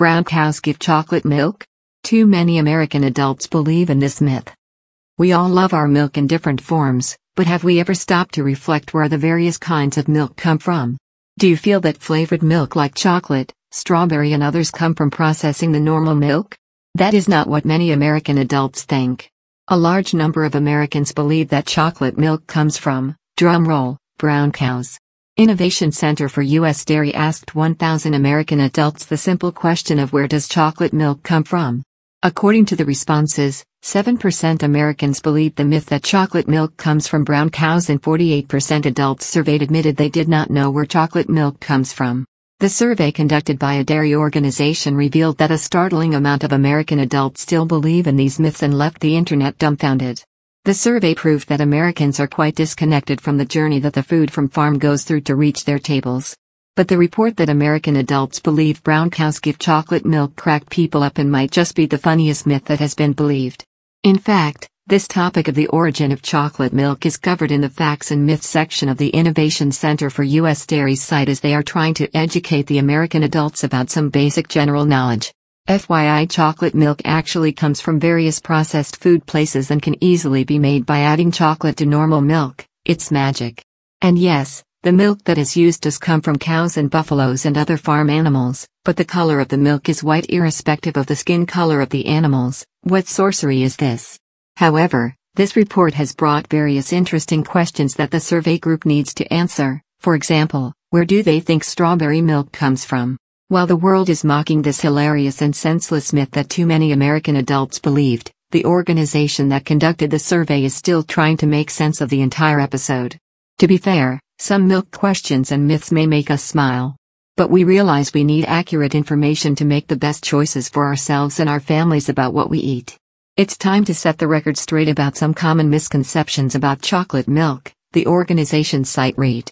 Brown cows give chocolate milk? Too many American adults believe in this myth. We all love our milk in different forms, but have we ever stopped to reflect where the various kinds of milk come from? Do you feel that flavored milk like chocolate, strawberry and others come from processing the normal milk? That is not what many American adults think. A large number of Americans believe that chocolate milk comes from, drumroll, brown cows. Innovation Center for U.S. Dairy asked 1,000 American adults the simple question of where does chocolate milk come from? According to the responses, 7% Americans believed the myth that chocolate milk comes from brown cows and 48% adults surveyed admitted they did not know where chocolate milk comes from. The survey conducted by a dairy organization revealed that a startling amount of American adults still believe in these myths and left the internet dumbfounded. The survey proved that Americans are quite disconnected from the journey that the food from farm goes through to reach their tables. But the report that American adults believe brown cows give chocolate milk cracked people up and might just be the funniest myth that has been believed. In fact, this topic of the origin of chocolate milk is covered in the Facts and Myths section of the Innovation Center for U.S. Dairy's site as they are trying to educate the American adults about some basic general knowledge. FYI chocolate milk actually comes from various processed food places and can easily be made by adding chocolate to normal milk, it's magic. And yes, the milk that is used does come from cows and buffaloes and other farm animals, but the color of the milk is white irrespective of the skin color of the animals, what sorcery is this? However, this report has brought various interesting questions that the survey group needs to answer, for example, where do they think strawberry milk comes from? While the world is mocking this hilarious and senseless myth that too many American adults believed, the organization that conducted the survey is still trying to make sense of the entire episode. To be fair, some milk questions and myths may make us smile. But we realize we need accurate information to make the best choices for ourselves and our families about what we eat. It's time to set the record straight about some common misconceptions about chocolate milk, the organization's site read.